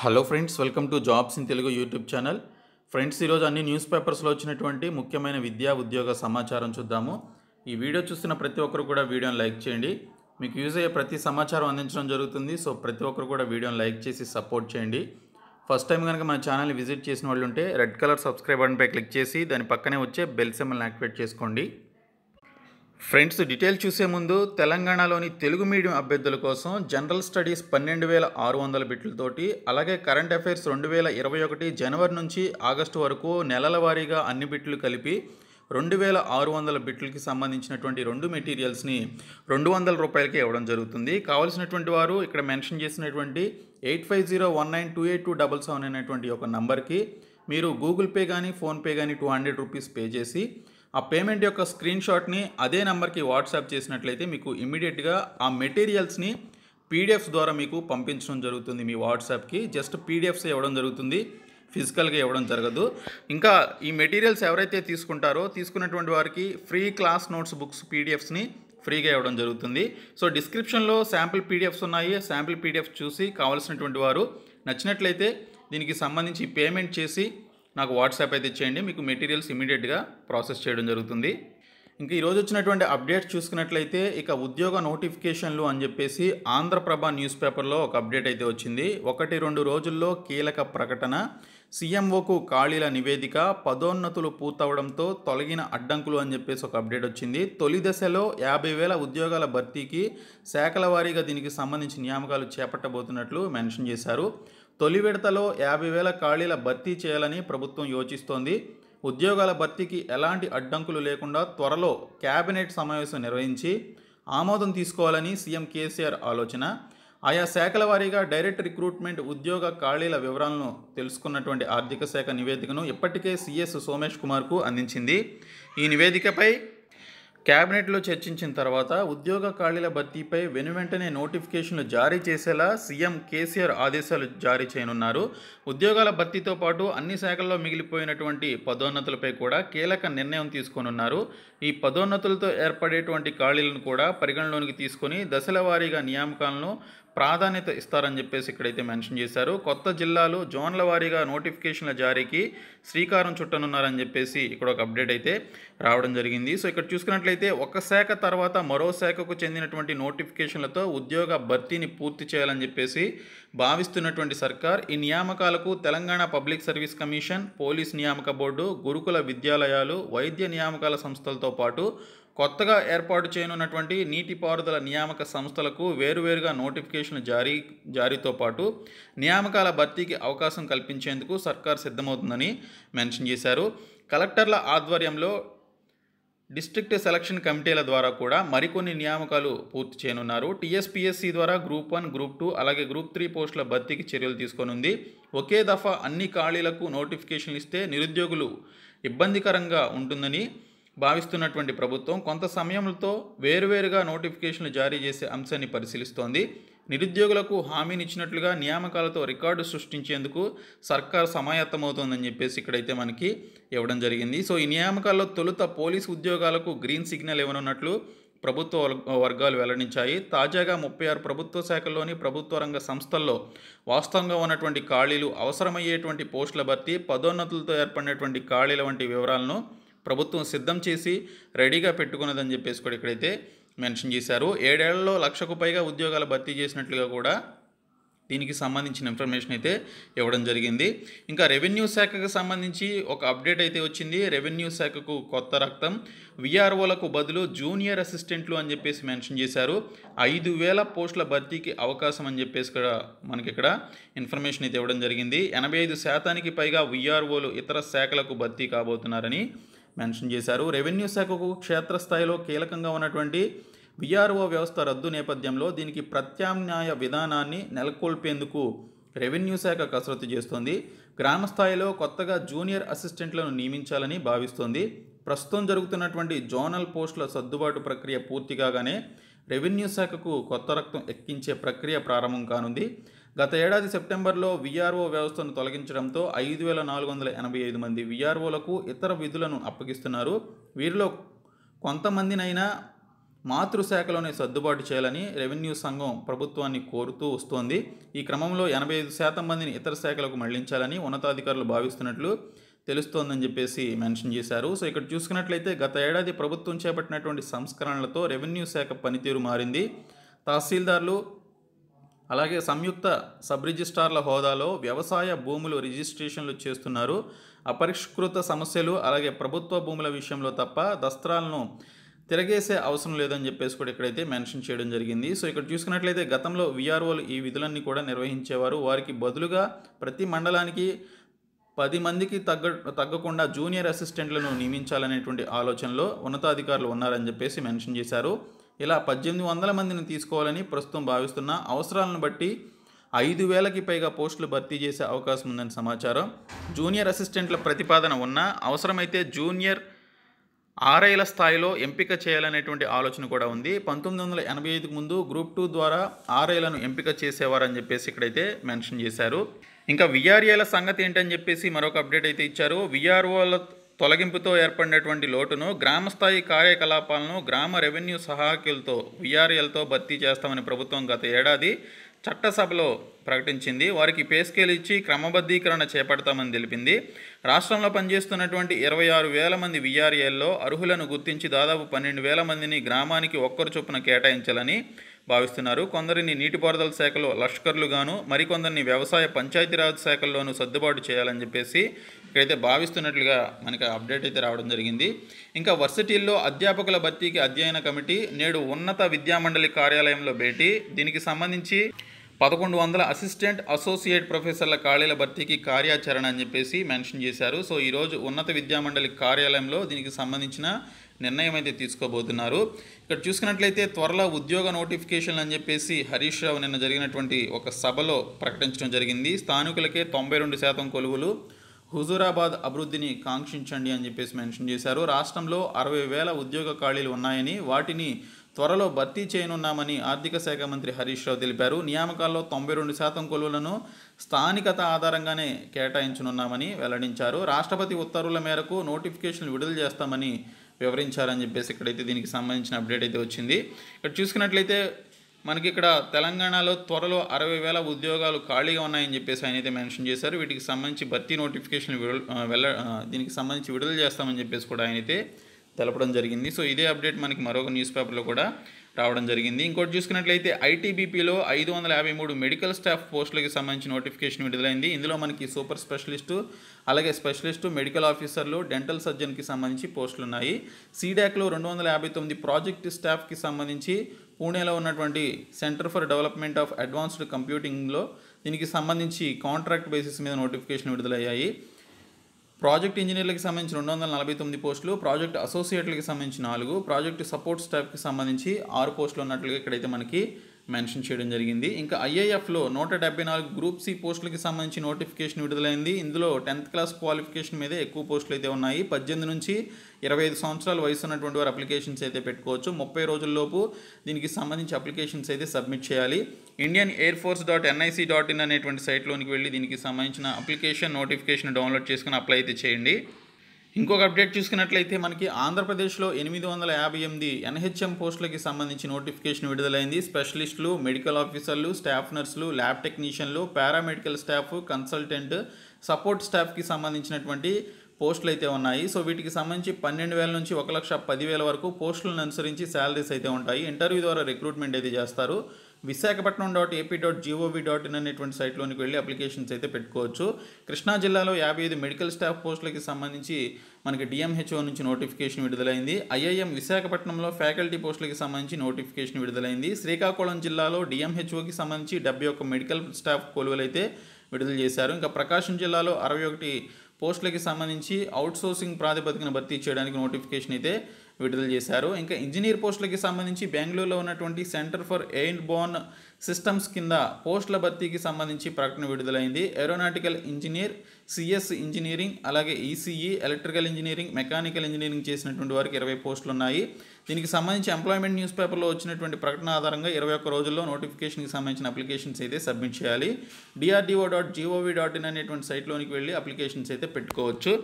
hello friends welcome to jobs in Telugu YouTube channel friends ఈరోజు అన్ని news పేపర్స్లో వచ్చినటువంటి ముఖ్యమైన విద్యా ఉద్యోగ సమాచారం చూద్దాము ఈ వీడియో చూస్తున్న ప్రతి ఒక్కరు కూడా వీడియోని లైక్ చేయండి మీకు యూజ్ అయ్యే ప్రతి సమాచారం అందించడం జరుగుతుంది సో ప్రతి ఒక్కరు కూడా వీడియోని లైక్ చేసి సపోర్ట్ చేయండి ఫస్ట్ టైం కనుక మన ఛానల్ని విజిట్ చేసిన వాళ్ళు ఉంటే రెడ్ కలర్ సబ్స్క్రైబ్ బటన్పై క్లిక్ చేసి దాని పక్కనే వచ్చే బెల్ సెమ్మల్ని యాక్టివేట్ చేసుకోండి ఫ్రెండ్స్ డీటెయిల్ చూసే ముందు తెలంగాణలోని తెలుగు మీడియం అభ్యర్థుల కోసం జనరల్ స్టడీస్ పన్నెండు వేల ఆరు వందల బిట్లతోటి అలాగే కరెంట్ అఫైర్స్ రెండు వేల ఇరవై ఒకటి జనవరి నుంచి ఆగస్టు వరకు నెలల వారీగా అన్ని బిట్లు కలిపి రెండు వేల ఆరు వందల బిట్లకి సంబంధించినటువంటి రెండు మెటీరియల్స్ని రెండు వందల రూపాయలకి ఇవ్వడం జరుగుతుంది కావలసినటువంటి వారు ఇక్కడ మెన్షన్ చేసినటువంటి eight five zero one nine two eight two double seven అనేటువంటి ఒక నంబర్కి మీరు గూగుల్ పే కానీ ఫోన్పే కానీ టూ హండ్రెడ్ రూపీస్ పే చేసి ఆ పేమెంట్ యొక్క స్క్రీన్ షాట్ని అదే నెంబర్కి వాట్సాప్ చేసినట్లయితే మీకు ఇమీడియట్గా ఆ మెటీరియల్స్ని పీడిఎఫ్స్ ద్వారా మీకు పంపించడం జరుగుతుంది మీ వాట్సాప్కి జస్ట్ పీడిఎఫ్స్ ఇవ్వడం జరుగుతుంది ఫిజికల్గా ఇవ్వడం జరగదు ఇంకా ఈ మెటీరియల్స్ ఎవరైతే తీసుకుంటారో తీసుకున్నటువంటి వారికి ఫ్రీ క్లాస్ నోట్స్ బుక్స్ పీడిఎఫ్స్ని ఫ్రీగా ఇవ్వడం జరుగుతుంది సో డిస్క్రిప్షన్లో శాంపిల్ పీడిఎఫ్స్ ఉన్నాయి శాంపిల్ పీడిఎఫ్ చూసి కావాల్సినటువంటి వారు నచ్చినట్లయితే దీనికి సంబంధించి పేమెంట్ చేసి నాకు వాట్సాప్ అయితే ఇచ్చేయండి మీకు మెటీరియల్స్ ఇమీడియట్గా ప్రాసెస్ చేయడం జరుగుతుంది ఇంకా ఈరోజు వచ్చినటువంటి అప్డేట్స్ చూసుకున్నట్లయితే ఇక ఉద్యోగ నోటిఫికేషన్లు అని చెప్పేసి ఆంధ్రప్రభ న్యూస్ పేపర్లో ఒక అప్డేట్ అయితే వచ్చింది ఒకటి రెండు రోజుల్లో కీలక ప్రకటన సీఎంఓకు ఖాళీల నివేదిక పదోన్నతులు పూర్తవడంతో తొలగిన అడ్డంకులు అని చెప్పేసి ఒక అప్డేట్ వచ్చింది తొలి దశలో యాభై వేల ఉద్యోగాల భర్తీకి శాఖల వారీగా దీనికి సంబంధించి నియామకాలు చేపట్టబోతున్నట్లు మెన్షన్ చేశారు తొలి విడతలో యాభై వేల ఖాళీల భర్తీ చేయాలని ప్రభుత్వం యోచిస్తోంది ఉద్యోగాల భర్తీకి ఎలాంటి అడ్డంకులు లేకుండా త్వరలో కేబినెట్ సమావేశం నిర్వహించి ఆమోదం తీసుకోవాలని సీఎం కేసీఆర్ ఆలోచన ఆయా శాఖల వారీగా డైరెక్ట్ రిక్రూట్మెంట్ ఉద్యోగ ఖాళీల వివరాలను తెలుసుకున్నటువంటి ఆర్థిక శాఖ నివేదికను ఇప్పటికే సీఎస్ సోమేష్ కుమార్కు అందించింది ఈ నివేదికపై కేబినెట్లో చర్చించిన తర్వాత ఉద్యోగ ఖాళీల భర్తీపై వెనువెంటనే నోటిఫికేషన్లు జారీ చేసేలా సీఎం కేసీఆర్ ఆదేశాలు జారీ చేయనున్నారు ఉద్యోగాల భర్తీతో పాటు అన్ని శాఖల్లో మిగిలిపోయినటువంటి పదోన్నతులపై కూడా కీలక నిర్ణయం తీసుకోనున్నారు ఈ పదోన్నతులతో ఏర్పడేటువంటి ఖాళీలను కూడా పరిగణలోనికి తీసుకొని దశల వారీగా నియామకాలను ప్రాధాన్యత ఇస్తారని చెప్పేసి ఇక్కడైతే మెన్షన్ చేశారు కొత్త జిల్లాలు జోన్ల వారీగా నోటిఫికేషన్ల జారీకి శ్రీకారం చుట్టనున్నారని చెప్పేసి ఇక్కడ ఒక అప్డేట్ అయితే రావడం జరిగింది సో ఇక్కడ చూసుకున్నట్లయితే ఒక శాఖ తర్వాత మరో శాఖకు చెందినటువంటి నోటిఫికేషన్లతో ఉద్యోగ భర్తీని పూర్తి చేయాలని చెప్పేసి భావిస్తున్నటువంటి సర్కార్ ఈ నియామకాలకు Telangana public service commission police నియామక బోర్డు గురుకుల విద్యాలయాలు వైద్య నియామకాల సంస్థలతో పాటు కొత్తగా ఏర్పాటు చేయనున్నటువంటి నీటిపారుదల నియామక సంస్థలకు వేరువేరుగా నోటిఫికేషన్ జారీ జారీతో పాటు నియామకాల భర్తీకి అవకాశం కల్పించేందుకు సర్కార్ సిద్ధమవుతుందని మెన్షన్ చేశారు కలెక్టర్ల ఆధ్వర్యంలో డిస్ట్రిక్ట్ సెలక్షన్ కమిటీల ద్వారా కూడా మరికొన్ని నియామకాలు పూర్తి చేయనున్నారు టీఎస్పీఎస్సీ ద్వారా గ్రూప్ వన్ గ్రూప్ టూ అలాగే గ్రూప్ త్రీ పోస్టుల భర్తీకి చర్యలు తీసుకొనుంది ఒకే దఫా అన్ని ఖాళీలకు నోటిఫికేషన్లు ఇస్తే నిరుద్యోగులు ఇబ్బందికరంగా ఉంటుందని భావిస్తున్నటువంటి ప్రభుత్వం కొంత సమయంతో వేరువేరుగా నోటిఫికేషన్లు జారీ చేసే అంశాన్ని పరిశీలిస్తోంది నిరుద్యోగులకు హామీనిచ్చినట్లుగా నియామకాలతో రికార్డు సృష్టించేందుకు సర్కార్ సమాయత్తమవుతోందని చెప్పేసి ఇక్కడైతే మనకి ఇవ్వడం జరిగింది సో ఈ నియామకాల్లో తొలుత పోలీసు ఉద్యోగాలకు గ్రీన్ సిగ్నల్ ఇవ్వనున్నట్లు ప్రభుత్వ వర్గాలు వెల్లడించాయి తాజాగా ముప్పై ఆరు ప్రభుత్వ శాఖల్లోని ప్రభుత్వ రంగ సంస్థల్లో వాస్తవంగా ఉన్నటువంటి ఖాళీలు అవసరమయ్యేటువంటి పోస్టుల భర్తీ పదోన్నతులతో ఏర్పడినటువంటి ఖాళీల వంటి వివరాలను ప్రభుత్వం సిద్ధం చేసి రెడీగా పెట్టుకున్నదని చెప్పేసి కూడా ఇక్కడైతే మెన్షన్ చేశారు ఏడేళ్లలో లక్షకు పైగా ఉద్యోగాలు భర్తీ చేసినట్లుగా కూడా దీనికి సంబంధించిన ఇన్ఫర్మేషన్ అయితే ఇవ్వడం జరిగింది ఇంకా రెవెన్యూ శాఖకు సంబంధించి ఒక అప్డేట్ అయితే వచ్చింది రెవెన్యూ శాఖకు కొత్త రక్తం విఆర్ఓలకు బదులు జూనియర్ అసిస్టెంట్లు అని చెప్పేసి మెన్షన్ చేశారు ఐదు వేల పోస్టుల భర్తీకి అవకాశం అని చెప్పేసి కూడా మనకి ఇక్కడ ఇన్ఫర్మేషన్ అయితే ఇవ్వడం జరిగింది ఎనభై ఐదు శాతానికి పైగా విఆర్ఓలు ఇతర శాఖలకు భర్తీ కాబోతున్నారని మెన్షన్ చేశారు రెవెన్యూ శాఖకు క్షేత్రస్థాయిలో కీలకంగా ఉన్నటువంటి విఆర్ఓ వ్యవస్థ రద్దు నేపథ్యంలో దీనికి ప్రత్యామ్నాయ విధానాన్ని నెలకొల్పేందుకు రెవెన్యూ శాఖ కసరత్తు చేస్తోంది గ్రామ స్థాయిలో కొత్తగా జూనియర్ అసిస్టెంట్లను నియమించాలని భావిస్తోంది ప్రస్తుతం జరుగుతున్నటువంటి జోనల్ పోస్టుల సర్దుబాటు ప్రక్రియ పూర్తి కాగానే రెవెన్యూ శాఖకు కొత్త రక్తం ఎక్కించే ప్రక్రియ ప్రారంభం కానుంది గత ఏడాది సెప్టెంబర్లో విఆర్ఓ వ్యవస్థను తొలగించడంతో ఐదు వేల నాలుగు వందల ఎనభై ఐదు మంది విఆర్ఓలకు ఇతర విధులను అప్పగిస్తున్నారు వీరిలో కొంతమందినైనా మాతృశాఖలోనే సర్దుబాటు చేయాలని రెవెన్యూ సంఘం ప్రభుత్వాన్ని కోరుతూ వస్తోంది ఈ క్రమంలో ఎనభై ఐదు శాతం మందిని ఇతర శాఖలకు మళ్లించాలని ఉన్నతాధికారులు భావిస్తున్నట్లు తెలుస్తోందని చెప్పేసి మెన్షన్ చేశారు సో ఇక్కడ చూసుకున్నట్లయితే గత ఏడాది ప్రభుత్వం చేపట్టినటువంటి సంస్కరణలతో రెవెన్యూ శాఖ పనితీరు మారింది తహసీల్దార్లు అలాగే సంయుక్త సబ్ రిజిస్టార్ల హోదాలో వ్యవసాయ భూములు రిజిస్ట్రేషన్లు చేస్తున్నారు అపరిష్కృత సమస్యలు అలాగే ప్రభుత్వ భూముల విషయంలో తప్ప దస్త్రాలను తిరగేసే అవసరం లేదని చెప్పేసి కూడా ఇక్కడైతే మెన్షన్ చేయడం జరిగింది సో ఇక్కడ చూసుకున్నట్లయితే గతంలో విఆర్ఓలు ఈ విధులన్నీ కూడా నిర్వహించేవారు వారికి బదులుగా ప్రతి మండలానికి పది మందికి తగ్గ తగ్గకుండా జూనియర్ అసిస్టెంట్లను నియమించాలనేటువంటి ఆలోచనలో ఉన్నతాధికారులు ఉన్నారని చెప్పేసి మెన్షన్ చేశారు ఇలా పద్దెనిమిది వందల మందిని తీసుకోవాలని ప్రస్తుతం భావిస్తున్న అవసరాలను బట్టి ఐదు వేలకి పైగా పోస్టులు భర్తీ చేసే అవకాశం ఉందని సమాచారం జూనియర్ అసిస్టెంట్ల ప్రతిపాదన ఉన్న అవసరమైతే జూనియర్ ఆర్ఐల స్థాయిలో ఎంపిక చేయాలనేటువంటి ఆలోచన కూడా ఉంది పంతొమ్మిది వందల ఎనభై ఐదుకు ముందు గ్రూప్ టూ ద్వారా ఆర్ఐలను ఎంపిక చేసేవారని చెప్పేసి ఇక్కడైతే మెన్షన్ చేశారు ఇంకా విఆర్ఏల సంగతి ఏంటని చెప్పేసి మరొక అప్డేట్ అయితే ఇచ్చారు విఆర్ఓల తొలగింపుతో ఏర్పడినటువంటి లోటును గ్రామస్థాయి కార్యకలాపాలను గ్రామ రెవెన్యూ సహాయకులతో విఆర్ఏలతో భర్తీ చేస్తామని ప్రభుత్వం గత ఏడాది చట్టసభలో ప్రకటించింది వారికి పే స్కేల్ ఇచ్చి క్రమబద్ధీకరణ చేపడతామని తెలిపింది రాష్ట్రంలో పనిచేస్తున్నటువంటి ఇరవై ఆరు వేల మంది విఆర్ఏల్లో అర్హులను గుర్తించి దాదాపు పన్నెండు వేల మందిని గ్రామానికి ఒక్కరు చొప్పున కేటాయించాలని భావిస్తున్నారు కొందరిని నీటిపారుదల శాఖలో లష్కర్లుగాను మరికొందరిని వ్యవసాయ పంచాయతీరాజ్ శాఖల్లోనూ సర్దుబాటు చేయాలని చెప్పేసి ఇక్కడైతే భావిస్తున్నట్లుగా మనకి అప్డేట్ అయితే రావడం జరిగింది ఇంకా వర్సిటీల్లో అధ్యాపకుల భర్తీకి అధ్యయన కమిటీ నేడు ఉన్నత విద్యామండలి కార్యాలయంలో భేటీ దీనికి సంబంధించి పదకొండు వందల అసిస్టెంట్ అసోసియేట్ ప్రొఫెసర్ల ఖాళీల భర్తీకి కార్యాచరణ అని చెప్పేసి మెన్షన్ చేశారు సో ఈరోజు ఉన్నత విద్యామండలి కార్యాలయంలో దీనికి సంబంధించిన నిర్ణయం అయితే తీసుకోబోతున్నారు ఇక్కడ చూసుకున్నట్లయితే త్వరలో ఉద్యోగ నోటిఫికేషన్లు అని చెప్పేసి హరీష్ రావు నిన్న జరిగినటువంటి ఒక సభలో ప్రకటించడం జరిగింది స్థానికులకే తొంభై రెండు శాతం కొలువులు హుజూరాబాద్ అభివృద్ధిని కాంక్షించండి అని చెప్పేసి మెన్షన్ చేశారు రాష్ట్రంలో అరవై వేల ఉద్యోగ ఖాళీలు ఉన్నాయని వాటిని త్వరలో భర్తీ చేయనున్నామని ఆర్థిక శాఖ మంత్రి హరీష్ రావు తెలిపారు నియామకాల్లో తొంభై రెండు శాతం కొలువులను స్థానికత ఆధారంగానే కేటాయించనున్నామని వెల్లడించారు రాష్ట్రపతి ఉత్తర్వుల మేరకు నోటిఫికేషన్లు విడుదల చేస్తామని వివరించారని చెప్పేసి ఇక్కడైతే దీనికి సంబంధించిన అప్డేట్ అయితే వచ్చింది ఇక్కడ చూసుకున్నట్లయితే మనకి ఇక్కడ తెలంగాణలో త్వరలో అరవై వేల ఉద్యోగాలు ఖాళీగా ఉన్నాయని చెప్పేసి ఆయన అయితే మెన్షన్ చేశారు వీటికి సంబంధించి భర్తీ నోటిఫికేషన్ వెళ్ళ దీనికి సంబంధించి విడుదల చేస్తామని చెప్పేసి కూడా ఆయన అయితే తెలపడం జరిగింది సో ఇదే అప్డేట్ మనకి మరొక న్యూస్ పేపర్లో కూడా రావడం జరిగింది ఇంకోటి చూసుకున్నట్లయితే ఐటీబీపీలో ఐదు వందల యాభై మూడు మెడికల్ స్టాఫ్ పోస్టులకు సంబంధించిన నోటిఫికేషన్ విడుదలైంది ఇందులో మనకి సూపర్ స్పెషలిస్టు అలాగే స్పెషలిస్టు మెడికల్ ఆఫీసర్లు డెంటల్ సర్జన్కి సంబంధించి పోస్టులు ఉన్నాయి సీడాక్లో రెండు వందల యాభై తొమ్మిది ప్రాజెక్ట్ స్టాఫ్కి సంబంధించి పూణేలో ఉన్నటువంటి centre for development of advanced కంప్యూటింగ్లో దీనికి సంబంధించి కాంట్రాక్ట్ బేసిస్ మీద నోటిఫికేషన్ విడుదలయ్యాయి ప్రాజెక్ట్ ఇంజనీర్లకు సంబంధించి రెండు వందల నలభై తొమ్మిది పోస్టులు ప్రాజెక్ట్ అసోసియేట్లకు సంబంధించి నాలుగు ప్రాజెక్ట్ సపోర్ట్ స్టాఫ్కి సంబంధించి ఆరు పోస్టులు ఉన్నట్లుగా ఇక్కడైతే మనకి మెన్షన్ చేయడం జరిగింది ఇంకా ఐఏఎఫ్లో నూట డెబ్బై నాలుగు గ్రూప్ సి పోస్టులకి సంబంధించి నోటిఫికేషన్ విడుదలైంది ఇందులో టెన్త్ క్లాస్ క్వాలిఫికేషన్ మీదే ఎక్కువ పోస్టులు అయితే ఉన్నాయి పద్దెనిమిది నుంచి ఇరవై ఐదు సంవత్సరాల వయసు ఉన్నటువంటి వారు అప్లికేషన్స్ అయితే పెట్టుకోవచ్చు ముప్పై రోజుల్లోపు దీనికి సంబంధించి అప్లికేషన్స్ అయితే సబ్మిట్ చేయాలి Indian air force dot NIC dot in అనేటువంటి సైట్లోనికి వెళ్ళి దీనికి సంబంధించిన అప్లికేషన్ నోటిఫికేషన్ డౌన్లోడ్ చేసుకుని అప్లై అయితే చేయండి ఇంకొక అప్డేట్ చూసుకున్నట్లయితే మనకి ఆంధ్రప్రదేశ్లో ఎనిమిది వందల యాభై ఎనిమిది ఎన్హెచ్ఎం పోస్టులకి సంబంధించి నోటిఫికేషన్ విడుదలైంది స్పెషలిస్టులు మెడికల్ ఆఫీసర్లు స్టాఫ్ నర్సులు ల్యాబ్ టెక్నీషియన్లు పారామెడికల్ స్టాఫ్ కన్సల్టెంట్ సపోర్ట్ స్టాఫ్కి సంబంధించినటువంటి పోస్టులు అయితే ఉన్నాయి సో వీటికి సంబంధించి పన్నెండు వేల నుంచి ఒక లక్ష పదివేల వరకు పోస్టులను అనుసరించి శాలరీస్ అయితే ఉంటాయి ఇంటర్వ్యూ ద్వారా రిక్రూట్మెంట్ అయితే చేస్తారు Visakhapatnam dot AP dot G O V dot in అనేటువంటి సైట్లోనికి వెళ్ళి అప్లికేషన్స్ అయితే పెట్టుకోవచ్చు కృష్ణా జిల్లాలో యాభై ఐదు మెడికల్ స్టాఫ్ పోస్టులకి సంబంధించి మనకి డిఎంహెచ్ఓ నుంచి నోటిఫికేషన్ విడుదలైంది ఐఐఎం విశాఖపట్నంలో ఫ్యాకల్టీ పోస్టులకి సంబంధించి నోటిఫికేషన్ విడుదలైంది శ్రీకాకుళం జిల్లాలో డిఎంహెచ్ఓకి సంబంధించి డెబ్బై ఒక్క మెడికల్ స్టాఫ్ అయితే విడుదల చేశారు ఇంకా ప్రకాశం జిల్లాలో అరవై ఒకటి పోస్టులకి సంబంధించి అవుట్సోర్సింగ్ ప్రాతిపదికన భర్తీ చేయడానికి నోటిఫికేషన్ అయితే విడుదల చేశారు ఇంకా ఇంజనీర్ పోస్టులకి సంబంధించి బెంగళూరులో ఉన్నటువంటి centre for airborne systems కింద పోస్టుల భర్తీకి సంబంధించి ప్రకటన విడుదలైంది ఏరోనాటికల్ ఇంజనీర్ సిఎస్ ఇంజనీరింగ్ అలాగే ECE electrical engineering mechanical engineering చేసినటువంటి వారికి ఇరవై పోస్టులు ఉన్నాయి దీనికి సంబంధించి ఎంప్లాయ్మెంట్ న్యూస్ పేపర్లో వచ్చినటువంటి ప్రకటన ఆధారంగా ఇరవై ఒక్క రోజుల్లో నోటిఫికేషన్కి సంబంధించిన అప్లికేషన్స్ అయితే సబ్మిట్ చేయాలి DRDO dot G O V dot in అనేటువంటి సైట్లోనికి వెళ్ళి అప్లికేషన్స్ అయితే పెట్టుకోవచ్చు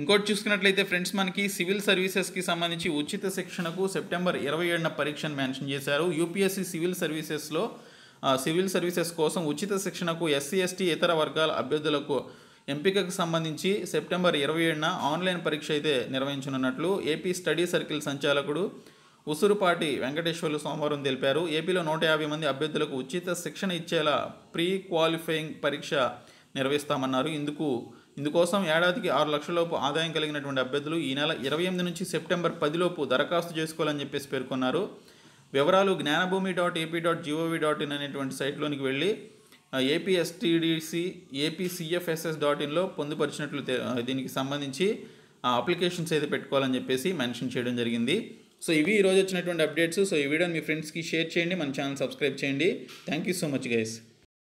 ఇంకోటి చూసుకున్నట్లయితే ఫ్రెండ్స్ మనకి సివిల్ సర్వీసెస్కి సంబంధించి ఉచిత శిక్షణకు సెప్టెంబర్ ఇరవై ఏడున పరీక్షను మెన్షన్ చేశారు యూపీఎస్సీ సివిల్ సర్వీసెస్లో సివిల్ సర్వీసెస్ కోసం ఉచిత శిక్షణకు ఎస్సీ ఎస్టీ ఇతర వర్గాల అభ్యర్థులకు ఎంపికకు సంబంధించి సెప్టెంబర్ ఇరవై ఏడున ఆన్లైన్ పరీక్ష అయితే నిర్వహించనున్నట్లు ఏపీ స్టడీ సర్కిల్ సంచాలకుడు ఉసురుపాటి వెంకటేశ్వర్లు సోమవారం తెలిపారు ఏపీలో నూట యాభై మంది అభ్యర్థులకు ఉచిత శిక్షణ ఇచ్చేలా ప్రీ క్వాలిఫైయింగ్ పరీక్ష నిర్వహిస్తామన్నారు ఇందుకు ఇందుకోసం ఏడాదికి ఆరు లక్షలలోపు ఆదాయం కలిగినటువంటి అభ్యర్థులు ఈ నెల ఇరవై ఎనిమిది నుంచి సెప్టెంబర్ పదిలోపు దరఖాస్తు చేసుకోవాలని చెప్పేసి పేర్కొన్నారు వివరాలు Jnanabhumi dot AP dot G O V dot in అనేటువంటి సైట్లోనికి వెళ్ళి ఏపీఎస్టీడీసీ ఏపీసీఎఫ్ఎస్ఎస్ డాట్ ఇన్లో పొందుపరిచినట్లు దీనికి సంబంధించి అప్లికేషన్స్ అయితే పెట్టుకోవాలని చెప్పేసి మెన్షన్ చేయడం జరిగింది సో ఇవి ఈరోజు వచ్చినటువంటి అప్డేట్స్ సో ఈ వీడియోని మీ ఫ్రెండ్స్కి షేర్ చేయండి మన ఛానల్ సబ్స్క్రైబ్ చేయండి thank you so much guys